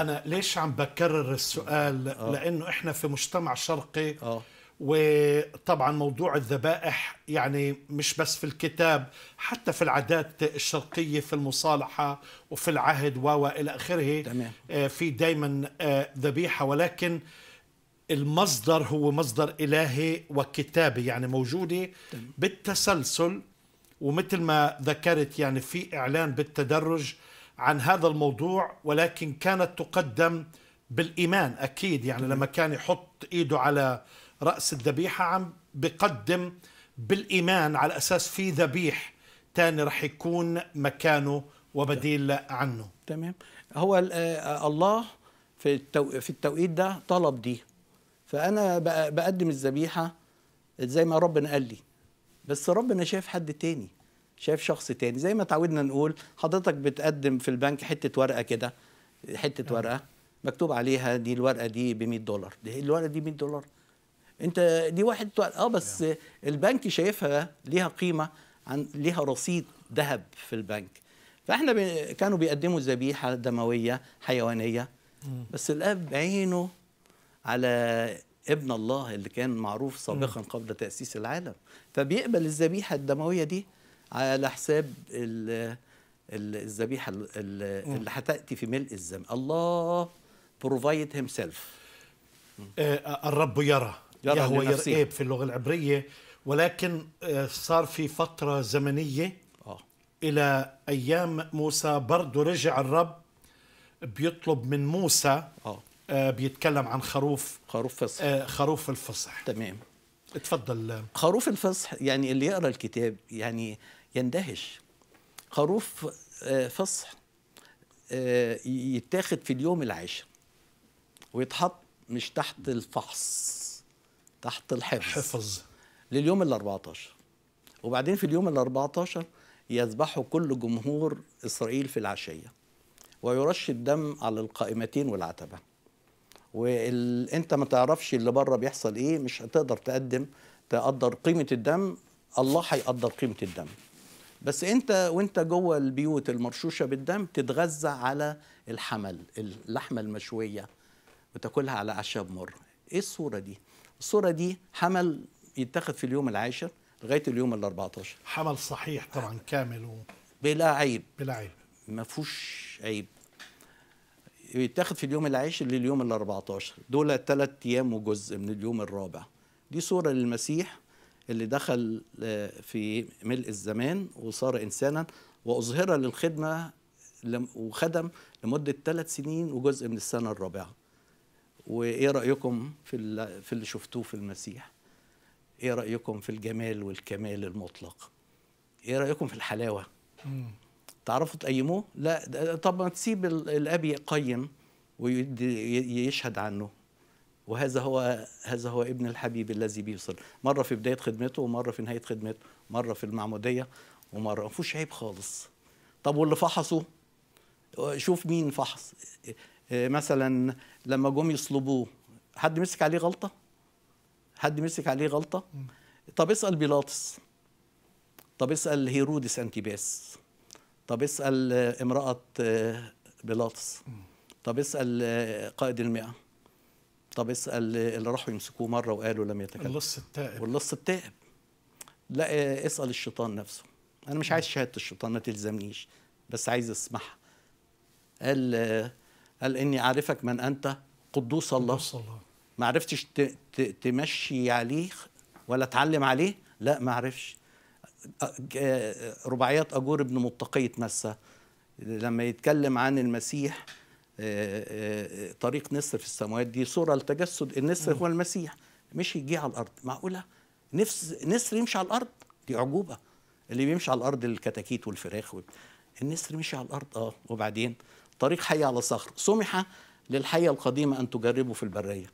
انا ليش عم بكرر السؤال أوه. لانه احنا في مجتمع شرقي أوه. وطبعا موضوع الذبائح يعني مش بس في الكتاب حتى في العادات الشرقية في المصالحة وفي العهد وإلى آخره تمام. آه، في دايما آه، ذبيحة ولكن المصدر هو مصدر إلهي وكتابي يعني موجودة بالتسلسل ومثل ما ذكرت يعني في إعلان بالتدرج عن هذا الموضوع ولكن كانت تقدم بالإيمان أكيد يعني لما كان يحط إيده على رأس الذبيحة عم بقدم بالإيمان على أساس في ذبيح تاني رح يكون مكانه وبديل عنه تمام هو آه، الله في في التوقيت ده طلب دي فانا بقدم الذبيحه زي ما ربنا قال لي بس ربنا شايف حد تاني شايف شخص تاني زي ما تعودنا نقول حضرتك بتقدم في البنك حته ورقه كده حته ورقه أيوة. مكتوب عليها دي الورقه دي ب 100 دولار دي الورقه دي 100 دولار انت دي واحد اه بس أيوة. البنك شايفها ليها قيمه عن ليها رصيد ذهب في البنك فاحنا بي كانوا بيقدموا ذبيحه دمويه حيوانيه بس الاب عينه على ابن الله اللي كان معروف سابقا قبل تاسيس العالم فبيقبل الذبيحه الدمويه دي على حساب الذبيحه اللي هتاتي في ملء الزمان الله بروفايد هيم سيلف الرب يرى يرى يهوى يرئب إيه، في اللغه العبريه ولكن آه، صار في فتره زمنيه آه. الى ايام موسى برضه رجع الرب بيطلب من موسى آه. آه، بيتكلم عن خروف خروف فصح آه، خروف الفصح تمام اتفضل خروف الفصح يعني اللي يقرا الكتاب يعني يندهش خروف آه، فصح آه، يتاخد في اليوم العاشر ويتحط مش تحت الفحص تحت الحفظ حفظ لليوم ال 14 وبعدين في اليوم ال 14 يذبحه كل جمهور اسرائيل في العشيه ويرش الدم على القائمتين والعتبه وانت ما تعرفش اللي بره بيحصل ايه مش هتقدر تقدم تقدر قيمه الدم الله هيقدر قيمه الدم بس انت وانت جوه البيوت المرشوشه بالدم تتغذى على الحمل اللحمه المشويه وتاكلها على اعشاب مر ايه الصوره دي الصوره دي حمل يتاخد في اليوم العاشر لغايه اليوم ال 14 حمل صحيح طبعا كامل و... بلا عيب بلا عيب ما فيهوش عيب يتاخد في اليوم العاشر لليوم ال 14 دول ثلاث ايام وجزء من اليوم الرابع دي صوره للمسيح اللي دخل آه، في ملء الزمان وصار إنسانا وأظهر للخدمة وخدم لمدة ثلاث سنين وجزء من السنة الرابعة وإيه رأيكم في, في اللي شفتوه في المسيح إيه رأيكم في الجمال والكمال المطلق إيه رأيكم في الحلاوة تعرفوا تقيموه لا طب ما تسيب الأب يقيم ويشهد عنه وهذا هو هذا هو ابن الحبيب الذي بيوصل مره في بدايه خدمته ومره في نهايه خدمته مره في المعموديه ومره ما فيهوش عيب خالص طب واللي فحصه شوف مين فحص مثلا لما جم يصلبوه حد مسك عليه غلطه حد مسك عليه غلطه طب اسال بيلاطس طب اسال هيرودس انتيباس طب اسال امراه بيلاطس طب اسال قائد المئه طب اسال اللي راحوا يمسكوه مره وقالوا لم يتكلم اللص التائب واللص التائب لا اسال الشيطان نفسه انا مش عايز شهاده الشيطان ما تلزمنيش بس عايز اسمعها قال قال اني اعرفك من انت قدوس الله قدوس الله ما عرفتش تمشي عليه ولا تعلم عليه لا ما عرفش رباعيات اجور ابن متقي اتمسى لما يتكلم عن المسيح آه، آه، آه، طريق نسر في السماوات دي صورة لتجسد النسر هو المسيح مشي يجي على الأرض معقولة نفس نسر يمشي على الأرض دي عجوبة اللي بيمشي على الأرض الكتاكيت والفراخ وال... النسر مشي على الأرض آه وبعدين طريق حي على صخر سمح للحية القديمة أن تجربه في البرية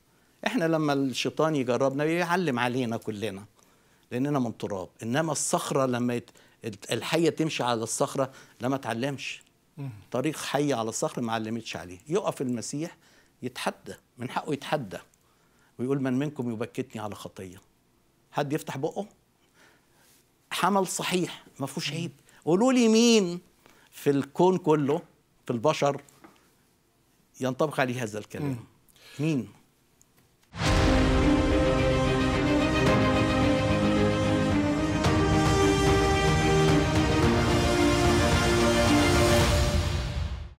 احنا لما الشيطان يجربنا بيعلم علينا كلنا لأننا من تراب إنما الصخرة لما يت... الحية تمشي على الصخرة لا ما تعلمش طريق حي على الصخر ما علمتش عليه يقف المسيح يتحدى من حقه يتحدى ويقول من منكم يبكتني على خطيه حد يفتح بقه حمل صحيح ما فيهوش عيب قولوا لي مين في الكون كله في البشر ينطبق عليه هذا الكلام مين